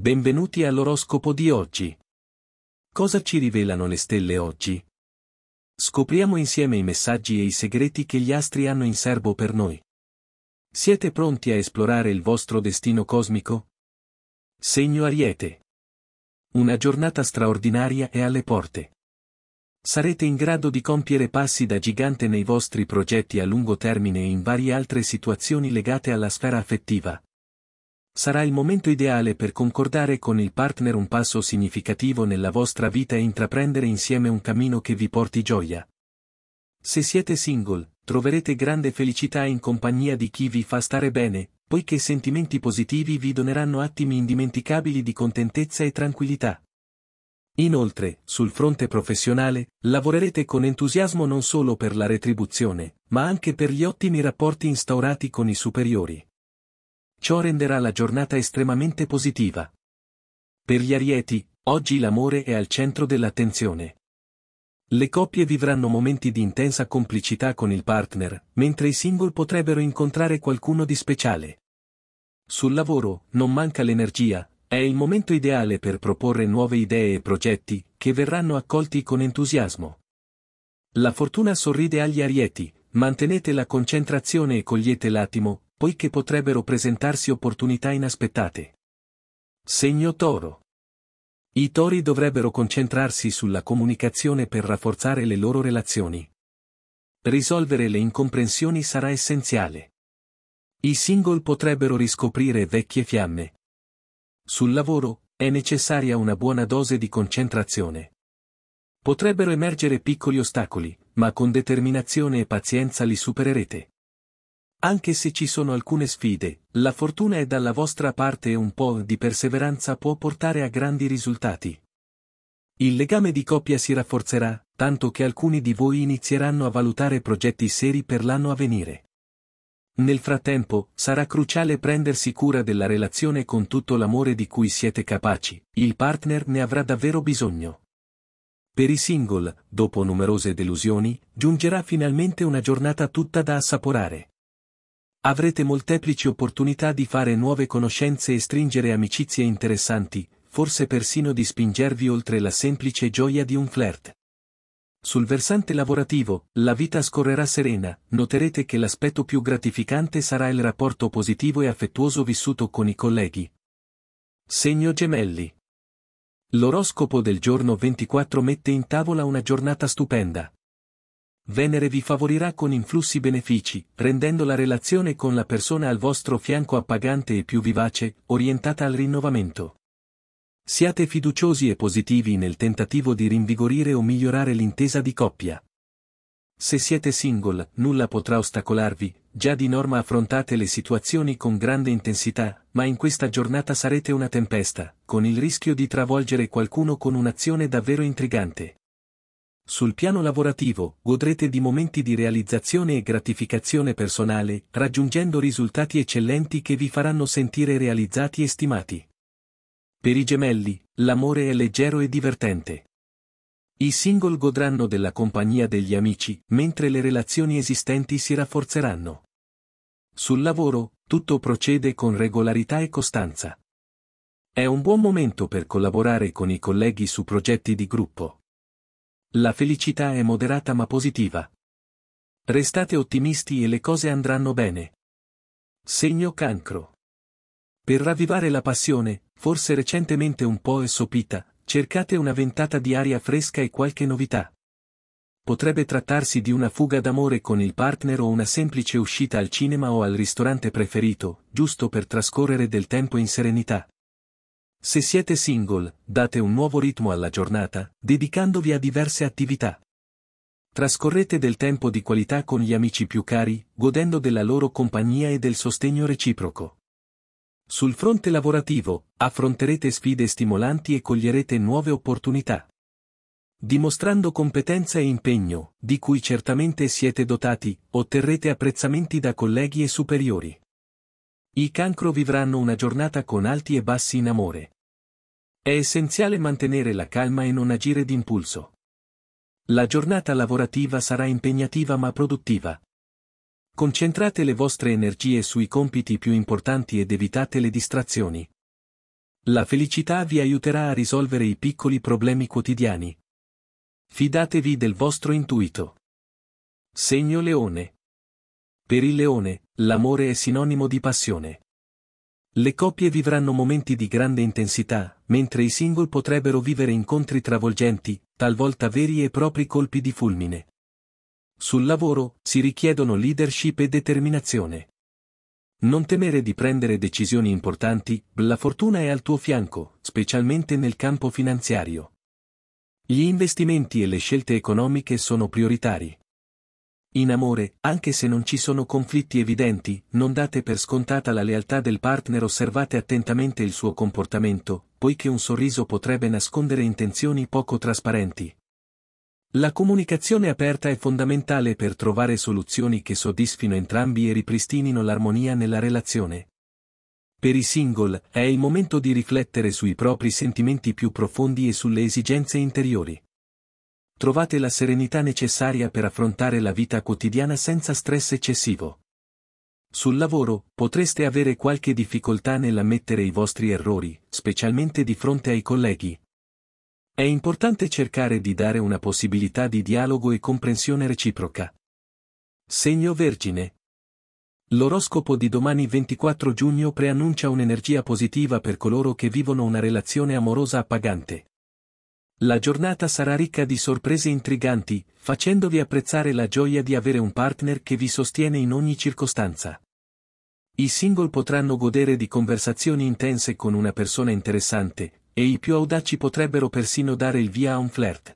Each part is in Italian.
Benvenuti all'oroscopo di oggi. Cosa ci rivelano le stelle oggi? Scopriamo insieme i messaggi e i segreti che gli astri hanno in serbo per noi. Siete pronti a esplorare il vostro destino cosmico? Segno Ariete. Una giornata straordinaria è alle porte. Sarete in grado di compiere passi da gigante nei vostri progetti a lungo termine e in varie altre situazioni legate alla sfera affettiva, sarà il momento ideale per concordare con il partner un passo significativo nella vostra vita e intraprendere insieme un cammino che vi porti gioia. Se siete single, troverete grande felicità in compagnia di chi vi fa stare bene, poiché sentimenti positivi vi doneranno attimi indimenticabili di contentezza e tranquillità. Inoltre, sul fronte professionale, lavorerete con entusiasmo non solo per la retribuzione, ma anche per gli ottimi rapporti instaurati con i superiori. Ciò renderà la giornata estremamente positiva. Per gli arieti, oggi l'amore è al centro dell'attenzione. Le coppie vivranno momenti di intensa complicità con il partner, mentre i single potrebbero incontrare qualcuno di speciale. Sul lavoro, non manca l'energia, è il momento ideale per proporre nuove idee e progetti, che verranno accolti con entusiasmo. La fortuna sorride agli arieti, mantenete la concentrazione e cogliete l'attimo, poiché potrebbero presentarsi opportunità inaspettate. Segno toro. I tori dovrebbero concentrarsi sulla comunicazione per rafforzare le loro relazioni. Risolvere le incomprensioni sarà essenziale. I single potrebbero riscoprire vecchie fiamme. Sul lavoro, è necessaria una buona dose di concentrazione. Potrebbero emergere piccoli ostacoli, ma con determinazione e pazienza li supererete. Anche se ci sono alcune sfide, la fortuna è dalla vostra parte e un po' di perseveranza può portare a grandi risultati. Il legame di coppia si rafforzerà, tanto che alcuni di voi inizieranno a valutare progetti seri per l'anno a venire. Nel frattempo, sarà cruciale prendersi cura della relazione con tutto l'amore di cui siete capaci, il partner ne avrà davvero bisogno. Per i single, dopo numerose delusioni, giungerà finalmente una giornata tutta da assaporare. Avrete molteplici opportunità di fare nuove conoscenze e stringere amicizie interessanti, forse persino di spingervi oltre la semplice gioia di un flirt. Sul versante lavorativo, la vita scorrerà serena, noterete che l'aspetto più gratificante sarà il rapporto positivo e affettuoso vissuto con i colleghi. Segno gemelli. L'oroscopo del giorno 24 mette in tavola una giornata stupenda. Venere vi favorirà con influssi benefici, rendendo la relazione con la persona al vostro fianco appagante e più vivace, orientata al rinnovamento. Siate fiduciosi e positivi nel tentativo di rinvigorire o migliorare l'intesa di coppia. Se siete single, nulla potrà ostacolarvi, già di norma affrontate le situazioni con grande intensità, ma in questa giornata sarete una tempesta, con il rischio di travolgere qualcuno con un'azione davvero intrigante. Sul piano lavorativo, godrete di momenti di realizzazione e gratificazione personale, raggiungendo risultati eccellenti che vi faranno sentire realizzati e stimati. Per i gemelli, l'amore è leggero e divertente. I single godranno della compagnia degli amici, mentre le relazioni esistenti si rafforzeranno. Sul lavoro, tutto procede con regolarità e costanza. È un buon momento per collaborare con i colleghi su progetti di gruppo. La felicità è moderata ma positiva. Restate ottimisti e le cose andranno bene. Segno cancro. Per ravvivare la passione, forse recentemente un po' essopita, cercate una ventata di aria fresca e qualche novità. Potrebbe trattarsi di una fuga d'amore con il partner o una semplice uscita al cinema o al ristorante preferito, giusto per trascorrere del tempo in serenità. Se siete single, date un nuovo ritmo alla giornata, dedicandovi a diverse attività. Trascorrete del tempo di qualità con gli amici più cari, godendo della loro compagnia e del sostegno reciproco. Sul fronte lavorativo, affronterete sfide stimolanti e coglierete nuove opportunità. Dimostrando competenza e impegno, di cui certamente siete dotati, otterrete apprezzamenti da colleghi e superiori. I cancro vivranno una giornata con alti e bassi in amore. È essenziale mantenere la calma e non agire d'impulso. La giornata lavorativa sarà impegnativa ma produttiva. Concentrate le vostre energie sui compiti più importanti ed evitate le distrazioni. La felicità vi aiuterà a risolvere i piccoli problemi quotidiani. Fidatevi del vostro intuito. Segno Leone. Per il leone, l'amore è sinonimo di passione. Le coppie vivranno momenti di grande intensità, mentre i single potrebbero vivere incontri travolgenti, talvolta veri e propri colpi di fulmine. Sul lavoro, si richiedono leadership e determinazione. Non temere di prendere decisioni importanti, la fortuna è al tuo fianco, specialmente nel campo finanziario. Gli investimenti e le scelte economiche sono prioritari. In amore, anche se non ci sono conflitti evidenti, non date per scontata la lealtà del partner osservate attentamente il suo comportamento, poiché un sorriso potrebbe nascondere intenzioni poco trasparenti. La comunicazione aperta è fondamentale per trovare soluzioni che soddisfino entrambi e ripristinino l'armonia nella relazione. Per i single, è il momento di riflettere sui propri sentimenti più profondi e sulle esigenze interiori trovate la serenità necessaria per affrontare la vita quotidiana senza stress eccessivo. Sul lavoro, potreste avere qualche difficoltà nell'ammettere i vostri errori, specialmente di fronte ai colleghi. È importante cercare di dare una possibilità di dialogo e comprensione reciproca. Segno Vergine. L'oroscopo di domani 24 giugno preannuncia un'energia positiva per coloro che vivono una relazione amorosa appagante. La giornata sarà ricca di sorprese intriganti, facendovi apprezzare la gioia di avere un partner che vi sostiene in ogni circostanza. I single potranno godere di conversazioni intense con una persona interessante, e i più audaci potrebbero persino dare il via a un flirt.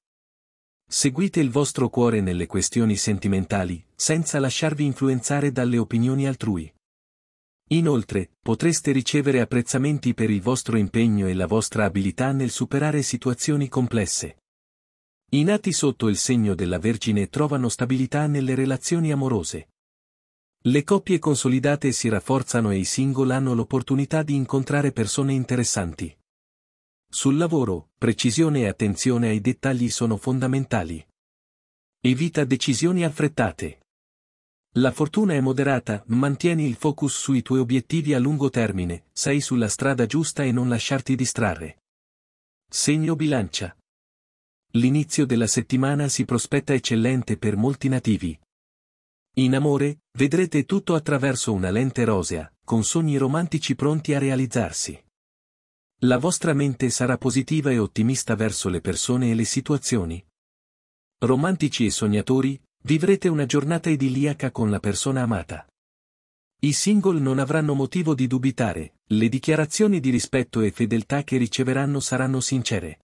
Seguite il vostro cuore nelle questioni sentimentali, senza lasciarvi influenzare dalle opinioni altrui. Inoltre, potreste ricevere apprezzamenti per il vostro impegno e la vostra abilità nel superare situazioni complesse. I nati sotto il segno della Vergine trovano stabilità nelle relazioni amorose. Le coppie consolidate si rafforzano e i single hanno l'opportunità di incontrare persone interessanti. Sul lavoro, precisione e attenzione ai dettagli sono fondamentali. Evita decisioni affrettate. La fortuna è moderata, mantieni il focus sui tuoi obiettivi a lungo termine, sei sulla strada giusta e non lasciarti distrarre. Segno bilancia. L'inizio della settimana si prospetta eccellente per molti nativi. In amore, vedrete tutto attraverso una lente rosea, con sogni romantici pronti a realizzarsi. La vostra mente sarà positiva e ottimista verso le persone e le situazioni. Romantici e sognatori, Vivrete una giornata idilliaca con la persona amata. I single non avranno motivo di dubitare, le dichiarazioni di rispetto e fedeltà che riceveranno saranno sincere.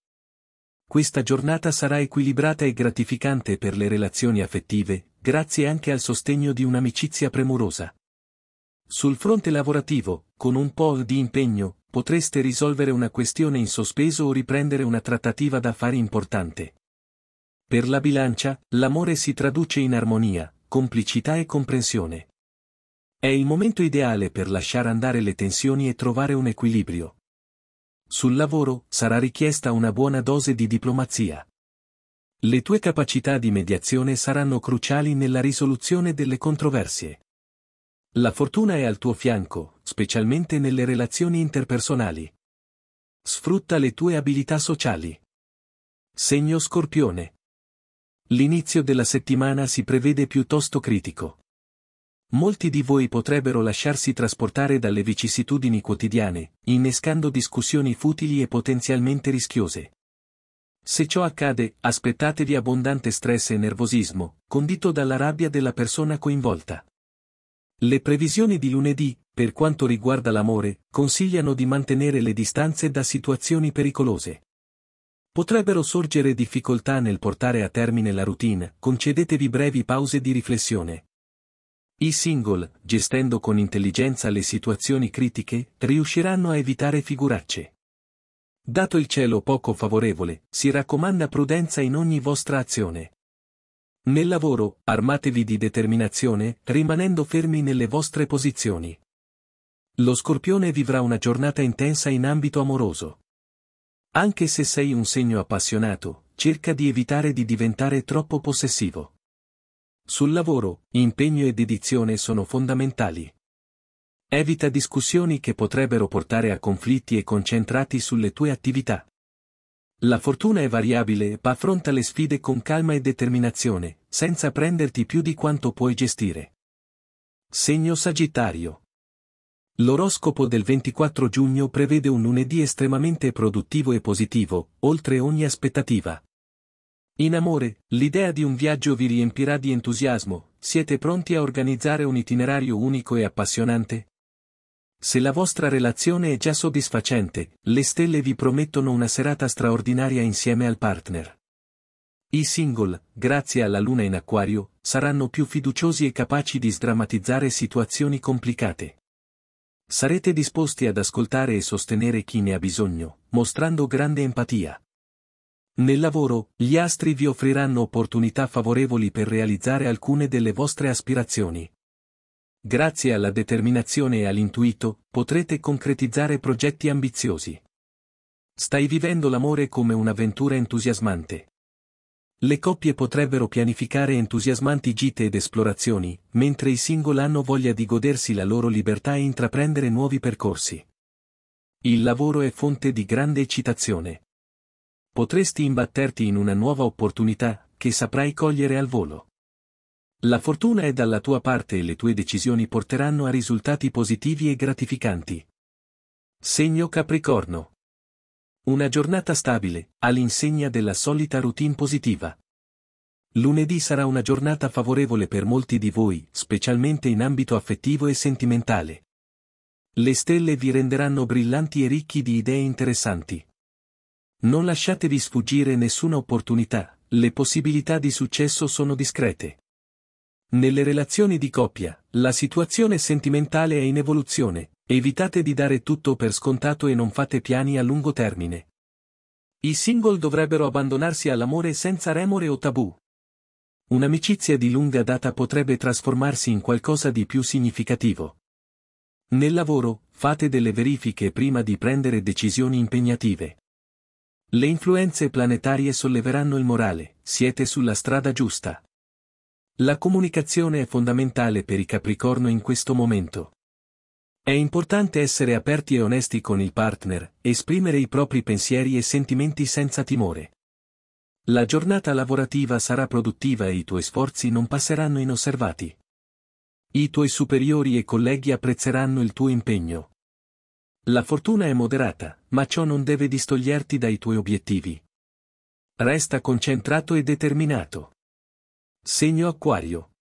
Questa giornata sarà equilibrata e gratificante per le relazioni affettive, grazie anche al sostegno di un'amicizia premurosa. Sul fronte lavorativo, con un po' di impegno, potreste risolvere una questione in sospeso o riprendere una trattativa d'affari importante. Per la bilancia, l'amore si traduce in armonia, complicità e comprensione. È il momento ideale per lasciare andare le tensioni e trovare un equilibrio. Sul lavoro sarà richiesta una buona dose di diplomazia. Le tue capacità di mediazione saranno cruciali nella risoluzione delle controversie. La fortuna è al tuo fianco, specialmente nelle relazioni interpersonali. Sfrutta le tue abilità sociali. Segno Scorpione. L'inizio della settimana si prevede piuttosto critico. Molti di voi potrebbero lasciarsi trasportare dalle vicissitudini quotidiane, innescando discussioni futili e potenzialmente rischiose. Se ciò accade, aspettatevi abbondante stress e nervosismo, condito dalla rabbia della persona coinvolta. Le previsioni di lunedì, per quanto riguarda l'amore, consigliano di mantenere le distanze da situazioni pericolose. Potrebbero sorgere difficoltà nel portare a termine la routine, concedetevi brevi pause di riflessione. I single, gestendo con intelligenza le situazioni critiche, riusciranno a evitare figuracce. Dato il cielo poco favorevole, si raccomanda prudenza in ogni vostra azione. Nel lavoro, armatevi di determinazione, rimanendo fermi nelle vostre posizioni. Lo scorpione vivrà una giornata intensa in ambito amoroso. Anche se sei un segno appassionato, cerca di evitare di diventare troppo possessivo. Sul lavoro, impegno e dedizione sono fondamentali. Evita discussioni che potrebbero portare a conflitti e concentrati sulle tue attività. La fortuna è variabile e affronta le sfide con calma e determinazione, senza prenderti più di quanto puoi gestire. Segno Sagittario. L'oroscopo del 24 giugno prevede un lunedì estremamente produttivo e positivo, oltre ogni aspettativa. In amore, l'idea di un viaggio vi riempirà di entusiasmo, siete pronti a organizzare un itinerario unico e appassionante? Se la vostra relazione è già soddisfacente, le stelle vi promettono una serata straordinaria insieme al partner. I single, grazie alla luna in acquario, saranno più fiduciosi e capaci di sdrammatizzare situazioni complicate. Sarete disposti ad ascoltare e sostenere chi ne ha bisogno, mostrando grande empatia. Nel lavoro, gli astri vi offriranno opportunità favorevoli per realizzare alcune delle vostre aspirazioni. Grazie alla determinazione e all'intuito, potrete concretizzare progetti ambiziosi. Stai vivendo l'amore come un'avventura entusiasmante. Le coppie potrebbero pianificare entusiasmanti gite ed esplorazioni, mentre i single hanno voglia di godersi la loro libertà e intraprendere nuovi percorsi. Il lavoro è fonte di grande eccitazione. Potresti imbatterti in una nuova opportunità, che saprai cogliere al volo. La fortuna è dalla tua parte e le tue decisioni porteranno a risultati positivi e gratificanti. Segno Capricorno. Una giornata stabile, all'insegna della solita routine positiva. Lunedì sarà una giornata favorevole per molti di voi, specialmente in ambito affettivo e sentimentale. Le stelle vi renderanno brillanti e ricchi di idee interessanti. Non lasciatevi sfuggire nessuna opportunità, le possibilità di successo sono discrete. Nelle relazioni di coppia, la situazione sentimentale è in evoluzione, Evitate di dare tutto per scontato e non fate piani a lungo termine. I single dovrebbero abbandonarsi all'amore senza remore o tabù. Un'amicizia di lunga data potrebbe trasformarsi in qualcosa di più significativo. Nel lavoro, fate delle verifiche prima di prendere decisioni impegnative. Le influenze planetarie solleveranno il morale, siete sulla strada giusta. La comunicazione è fondamentale per i Capricorno in questo momento. È importante essere aperti e onesti con il partner, esprimere i propri pensieri e sentimenti senza timore. La giornata lavorativa sarà produttiva e i tuoi sforzi non passeranno inosservati. I tuoi superiori e colleghi apprezzeranno il tuo impegno. La fortuna è moderata, ma ciò non deve distoglierti dai tuoi obiettivi. Resta concentrato e determinato. Segno Acquario.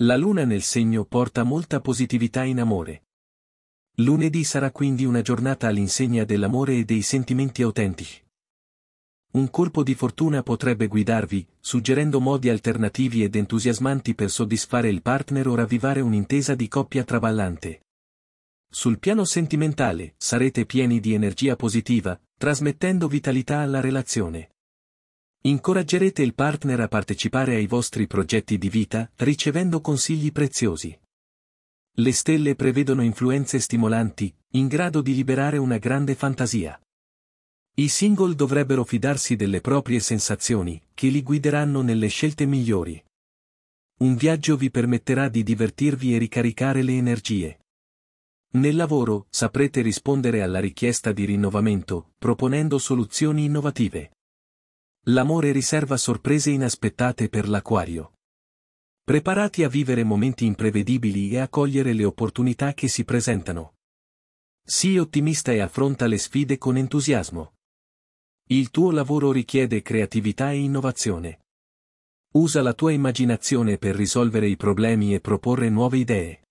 La luna nel segno porta molta positività in amore. Lunedì sarà quindi una giornata all'insegna dell'amore e dei sentimenti autentici. Un colpo di fortuna potrebbe guidarvi, suggerendo modi alternativi ed entusiasmanti per soddisfare il partner o ravvivare un'intesa di coppia traballante. Sul piano sentimentale, sarete pieni di energia positiva, trasmettendo vitalità alla relazione. Incoraggerete il partner a partecipare ai vostri progetti di vita, ricevendo consigli preziosi. Le stelle prevedono influenze stimolanti, in grado di liberare una grande fantasia. I single dovrebbero fidarsi delle proprie sensazioni, che li guideranno nelle scelte migliori. Un viaggio vi permetterà di divertirvi e ricaricare le energie. Nel lavoro saprete rispondere alla richiesta di rinnovamento, proponendo soluzioni innovative. L'amore riserva sorprese inaspettate per l'acquario. Preparati a vivere momenti imprevedibili e a cogliere le opportunità che si presentano. Sii ottimista e affronta le sfide con entusiasmo. Il tuo lavoro richiede creatività e innovazione. Usa la tua immaginazione per risolvere i problemi e proporre nuove idee.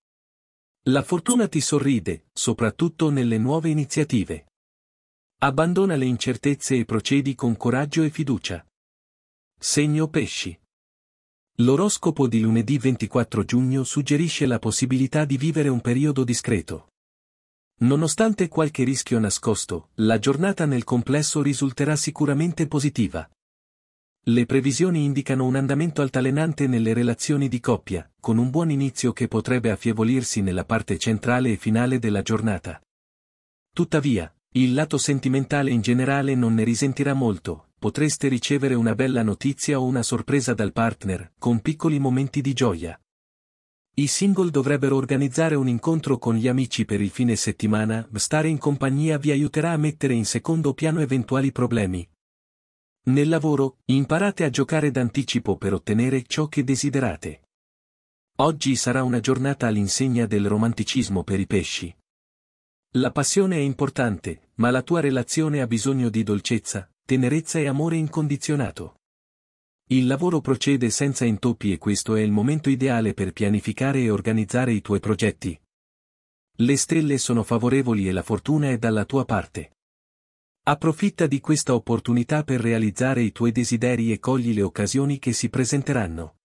La fortuna ti sorride, soprattutto nelle nuove iniziative. Abbandona le incertezze e procedi con coraggio e fiducia. Segno pesci. L'oroscopo di lunedì 24 giugno suggerisce la possibilità di vivere un periodo discreto. Nonostante qualche rischio nascosto, la giornata nel complesso risulterà sicuramente positiva. Le previsioni indicano un andamento altalenante nelle relazioni di coppia, con un buon inizio che potrebbe affievolirsi nella parte centrale e finale della giornata. Tuttavia, il lato sentimentale in generale non ne risentirà molto, potreste ricevere una bella notizia o una sorpresa dal partner, con piccoli momenti di gioia. I single dovrebbero organizzare un incontro con gli amici per il fine settimana, stare in compagnia vi aiuterà a mettere in secondo piano eventuali problemi. Nel lavoro, imparate a giocare d'anticipo per ottenere ciò che desiderate. Oggi sarà una giornata all'insegna del romanticismo per i pesci. La passione è importante, ma la tua relazione ha bisogno di dolcezza, tenerezza e amore incondizionato. Il lavoro procede senza intoppi e questo è il momento ideale per pianificare e organizzare i tuoi progetti. Le stelle sono favorevoli e la fortuna è dalla tua parte. Approfitta di questa opportunità per realizzare i tuoi desideri e cogli le occasioni che si presenteranno.